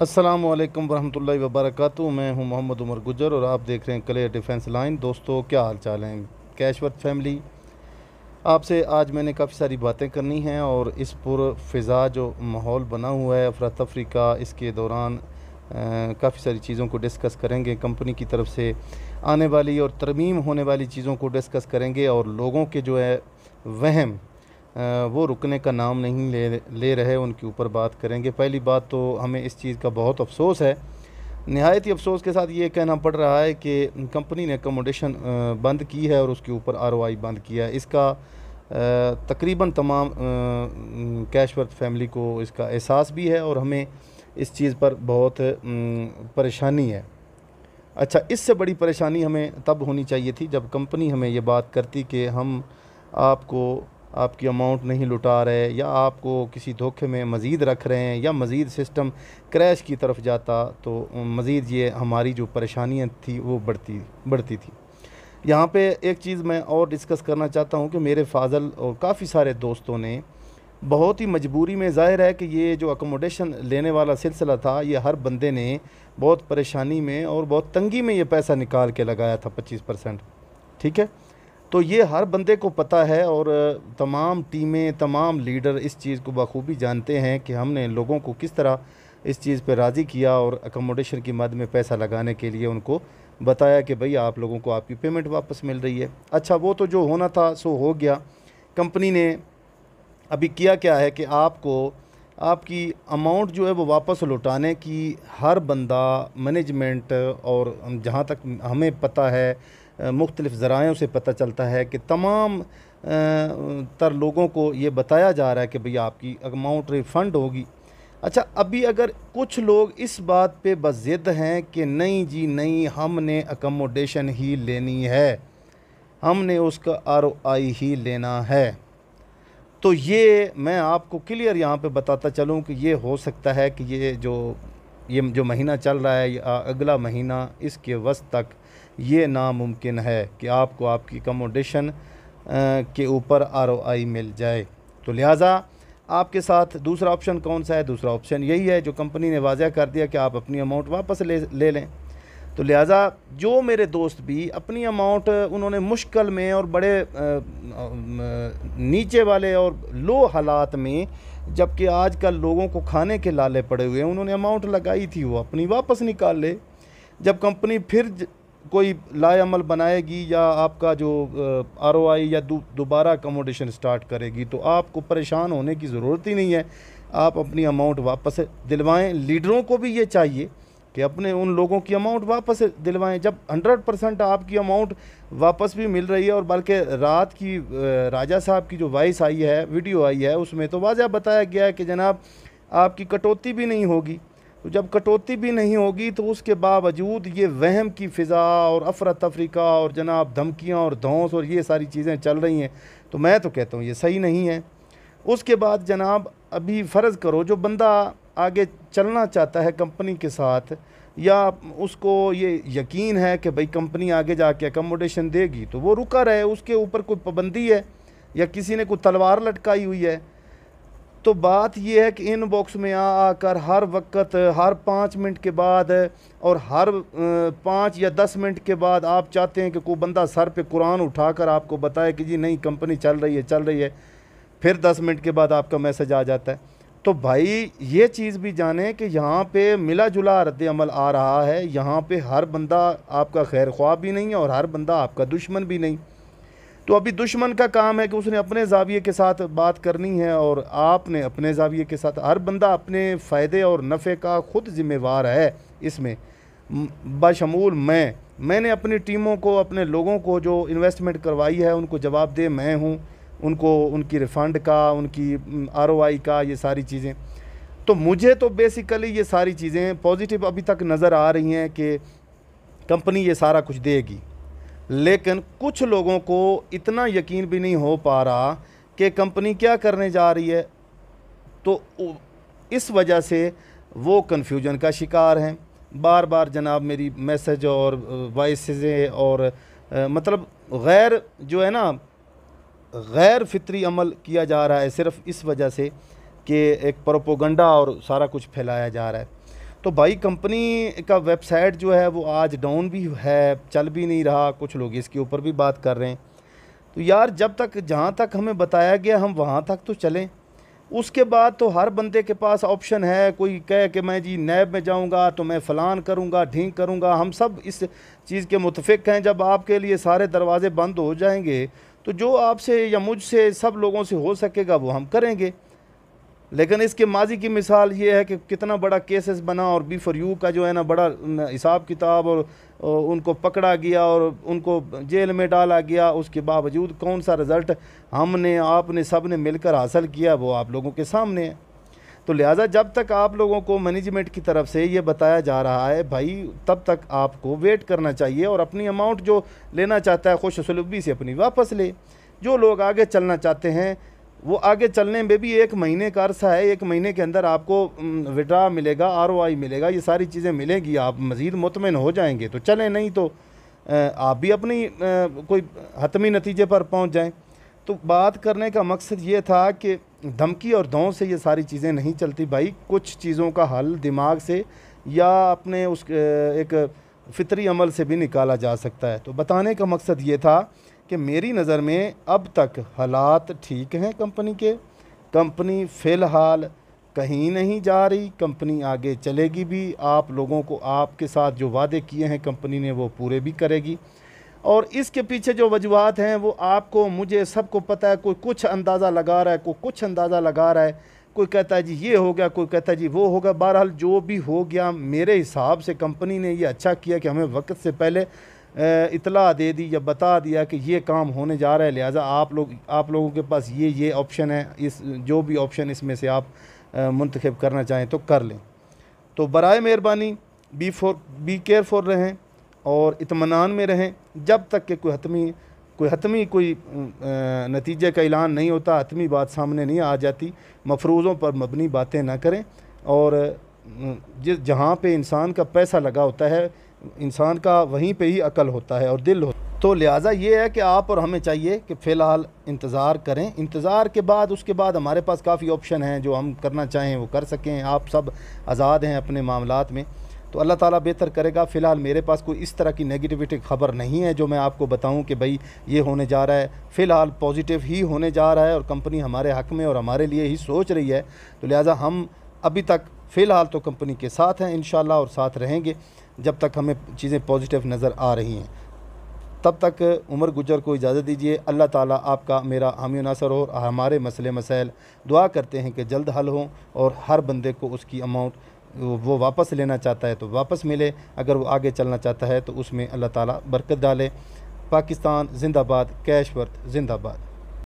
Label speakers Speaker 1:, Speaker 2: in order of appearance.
Speaker 1: अस्सलाम वालेकुम वरहमतुल्लाहि मैं हूं मोहम्मद उमर गुजर और आप देख रहे हैं क्लियर डिफेंस लाइन दोस्तों क्या हाल चाल हैं कैशवर्थ फैमिली आपसे आज मैंने काफ़ी सारी बातें करनी हैं और इस पुर फिज़ा जो माहौल बना हुआ है अफरा तफरी का इसके दौरान काफ़ी सारी चीज़ों को डिस्कस करेंगे कंपनी की तरफ से आने वाली और तरमीम होने वाली चीज़ों को डिस्कस करेंगे और लोगों के जो है वहम वो रुकने का नाम नहीं ले ले रहे उनके ऊपर बात करेंगे पहली बात तो हमें इस चीज़ का बहुत अफसोस है नहायत ही अफसोस के साथ ये कहना पड़ रहा है कि कंपनी ने एकोमोडेशन बंद की है और उसके ऊपर आर बंद किया है इसका तकरीबन तमाम कैशवर्थ फैमिली को इसका एहसास भी है और हमें इस चीज़ पर बहुत परेशानी है अच्छा इससे बड़ी परेशानी हमें तब होनी चाहिए थी जब कंपनी हमें ये बात करती कि हम आपको आपकी अमाउंट नहीं लुटा रहे या आपको किसी धोखे में मज़ीद रख रहे हैं या मज़ीद सिस्टम क्रैश की तरफ जाता तो मज़ीद ये हमारी जो परेशानियाँ थी वो बढ़ती बढ़ती थी यहाँ पे एक चीज़ मैं और डिस्कस करना चाहता हूँ कि मेरे फाजल और काफ़ी सारे दोस्तों ने बहुत ही मजबूरी में ज़ाहिर है कि ये जो अकोमोडेशन लेने वाला सिलसिला था ये हर बंदे ने बहुत परेशानी में और बहुत तंगी में ये पैसा निकाल के लगाया था पच्चीस परसेंट ठीक है तो ये हर बंदे को पता है और तमाम टीमें तमाम लीडर इस चीज़ को बखूबी जानते हैं कि हमने लोगों को किस तरह इस चीज़ पर राज़ी किया और अकोमोडेशन की मद में पैसा लगाने के लिए उनको बताया कि भई आप लोगों को आपकी पेमेंट वापस मिल रही है अच्छा वो तो जो होना था सो हो गया कंपनी ने अभी किया क्या है कि आपको आपकी अमाउंट जो है वो वापस लौटाने की हर बंदा मैनेजमेंट और जहाँ तक हमें पता है मुख्तलिफ़ ज़रायों से पता चलता है कि तमाम तर लोगों को ये बताया जा रहा है कि भैया आपकी अमाउंट रिफ़ंड होगी अच्छा अभी अगर कुछ लोग इस बात पे बज़िद हैं कि नहीं जी नहीं हमने अकोमोडेशन ही लेनी है हमने उसका आर ओ आई ही लेना है तो ये मैं आपको क्लियर यहाँ पे बताता चलूँ कि ये हो सकता है कि ये जो ये जो महीना चल रहा है या अगला महीना इसके वस्त तक ये नामुमकिन है कि आपको आपकी कमोडेशन के ऊपर आई मिल जाए तो लिहाजा आपके साथ दूसरा ऑप्शन कौन सा है दूसरा ऑप्शन यही है जो कंपनी ने वाजह कर दिया कि आप अपनी अमाउंट वापस ले ले लें तो लिहाजा जो मेरे दोस्त भी अपनी अमाउंट उन्होंने मुश्किल में और बड़े नीचे वाले और लो हालात में जबकि आजकल लोगों को खाने के लाले पड़े हुए हैं उन्होंने अमाउंट लगाई थी वो अपनी वापस निकाल ले जब कंपनी फिर कोई लाल बनाएगी या आपका जो आर ओ आई या दोबारा अकोमोडेशन स्टार्ट करेगी तो आपको परेशान होने की ज़रूरत ही नहीं है आप अपनी अमाउंट वापस दिलवाएं लीडरों को भी ये चाहिए कि अपने उन लोगों की अमाउंट वापस दिलवाएं जब 100 परसेंट आपकी अमाउंट वापस भी मिल रही है और बल्कि रात की राजा साहब की जो वॉइस आई है वीडियो आई है उसमें तो वाजह बताया गया है कि जनाब आपकी कटौती भी नहीं होगी तो जब कटौती भी नहीं होगी तो उसके बावजूद ये वहम की फ़िज़ा और अफरा तफरीका और जनाब धमकियाँ और धौस और ये सारी चीज़ें चल रही हैं तो मैं तो कहता हूँ ये सही नहीं है उसके बाद जनाब अभी फ़र्ज़ करो जो बंदा आगे चलना चाहता है कंपनी के साथ या उसको ये यकीन है कि भाई कंपनी आगे जाके अकोमोडेशन देगी तो वो रुका रहे उसके ऊपर कोई पाबंदी है या किसी ने कोई तलवार लटकाई हुई है तो बात यह है कि इन बॉक्स में आ आकर हर वक्त हर पाँच मिनट के बाद और हर पाँच या दस मिनट के बाद आप चाहते हैं कि कोई बंदा सर पे कुरान उठाकर आपको बताए कि जी नहीं कंपनी चल रही है चल रही है फिर दस मिनट के बाद आपका मैसेज आ जाता है तो भाई ये चीज़ भी जाने कि यहाँ पे मिला जुला रद्दमल आ रहा है यहाँ पे हर बंदा आपका खैर ख्वाब भी नहीं है और हर बंदा आपका दुश्मन भी नहीं तो अभी दुश्मन का काम है कि उसने अपने जाविये के साथ बात करनी है और आपने अपने जाविये के साथ हर बंदा अपने फ़ायदे और नफ़े का खुद ज़िम्मेवार है इसमें बशमूल मैं मैंने अपनी टीमों को अपने लोगों को जो इन्वेस्टमेंट करवाई है उनको जवाब दे मैं हूँ उनको उनकी रिफ़ंड का उनकी आर का ये सारी चीज़ें तो मुझे तो बेसिकली ये सारी चीज़ें पॉजिटिव अभी तक नज़र आ रही हैं कि कंपनी ये सारा कुछ देगी लेकिन कुछ लोगों को इतना यकीन भी नहीं हो पा रहा कि कंपनी क्या करने जा रही है तो इस वजह से वो कन्फ्यूजन का शिकार हैं बार बार जनाब मेरी मैसेज और वॉइसें और मतलब गैर जो है ना गैर फितरी अमल किया जा रहा है सिर्फ़ इस वजह से कि एक प्रोपोगंडा और सारा कुछ फैलाया जा रहा है तो भाई कंपनी का वेबसाइट जो है वो आज डाउन भी है चल भी नहीं रहा कुछ लोग इसके ऊपर भी बात कर रहे हैं तो यार जब तक जहाँ तक हमें बताया गया हम वहाँ तक तो चलें उसके बाद तो हर बंदे के पास ऑप्शन है कोई कहे कि मैं जी नैब में जाऊंगा तो मैं फ़लान करूंगा ढींक करूंगा हम सब इस चीज़ के मुतफ़िक हैं जब आपके लिए सारे दरवाजे बंद हो जाएंगे तो जो आपसे या मुझसे सब लोगों से हो सकेगा वो हम करेंगे लेकिन इसके माजी की मिसाल ये है कि कितना बड़ा केसेस बना और बी फॉर यू का जो है ना बड़ा हिसाब किताब और उनको पकड़ा गया और उनको जेल में डाला गया उसके बावजूद कौन सा रिज़ल्ट हमने आपने सब ने मिलकर हासिल किया वो आप लोगों के सामने है तो लिहाजा जब तक आप लोगों को मैनेजमेंट की तरफ से ये बताया जा रहा है भाई तब तक आपको वेट करना चाहिए और अपनी अमाउंट जो लेना चाहता है खुश सलूबी से अपनी वापस ले जो लोग आगे चलना चाहते हैं वो आगे चलने में भी एक महीने का अरसा है एक महीने के अंदर आपको विड्रा मिलेगा आर मिलेगा ये सारी चीज़ें मिलेंगी आप मज़ीद मुतमिन हो जाएंगे तो चलें नहीं तो आप भी अपनी कोई हतमी नतीजे पर पहुंच जाएं तो बात करने का मकसद ये था कि धमकी और दौ से ये सारी चीज़ें नहीं चलती भाई कुछ चीज़ों का हल दिमाग से या अपने उस एक फ़ितरी अमल से भी निकाला जा सकता है तो बताने का मकसद ये था कि मेरी नज़र में अब तक हालात ठीक हैं कंपनी के कंपनी फ़िलहाल कहीं नहीं जा रही कंपनी आगे चलेगी भी आप लोगों को आपके साथ जो वादे किए हैं कंपनी ने वो पूरे भी करेगी और इसके पीछे जो वजूहत हैं वो आपको मुझे सबको पता है कोई कुछ अंदाज़ा लगा रहा है कोई कुछ अंदाज़ा लगा रहा है कोई कहता है जी ये हो गया कोई कहता है जी वो होगा बहरहाल जो भी हो गया मेरे हिसाब से कंपनी ने ये अच्छा किया कि हमें वक्त से पहले इतला दे दी या बता दिया कि ये काम होने जा रहा है लिहाजा आप लोग आप लोगों के पास ये ये ऑप्शन है इस जो भी ऑप्शन इसमें से आप मंतखब करना चाहें तो कर लें तो बर मेहरबानी बी फॉर बी केयरफुल रहें और इतमान में रहें जब तक कि कोई हतमी कोई हतमी कोई नतीजे का ऐलान नहीं होता हतमी बात सामने नहीं आ जाती मफरूज़ों पर मबनी बातें ना करें और जिस जहाँ पर इंसान का पैसा लगा होता है इंसान का वहीं पे ही अकल होता है और दिल होता है तो लिहाजा ये है कि आप और हमें चाहिए कि फ़िलहाल इंतज़ार करें इंतज़ार के बाद उसके बाद हमारे पास काफ़ी ऑप्शन हैं जो हम करना चाहें वो कर सकें आप सब आज़ाद हैं अपने मामला में तो अल्लाह ताला बेहतर करेगा फ़िलहाल मेरे पास कोई इस तरह की नेगेटिविटी खबर नहीं है जो मैं आपको बताऊं कि भाई ये होने जा रहा है फ़िलहाल पॉजिटिव ही होने जा रहा है और कंपनी हमारे हक में और हमारे लिए ही सोच रही है तो लिहाजा हम अभी तक फ़िलहाल तो कंपनी के साथ हैं इन और साथ रहेंगे जब तक हमें चीज़ें पॉजिटिव नज़र आ रही हैं तब तक उमर गुजर को इजाज़त दीजिए अल्लाह ताला आपका मेरा हामी नासर हो और हमारे मसले मसाइल दुआ करते हैं कि जल्द हल हों और हर बंदे को उसकी अमाउंट वो वापस लेना चाहता है तो वापस मिले अगर वो आगे चलना चाहता है तो उसमें अल्लाह ताला बरकत डाले पाकिस्तान जिंदाबाद कैश वर्थ जिंदाबाद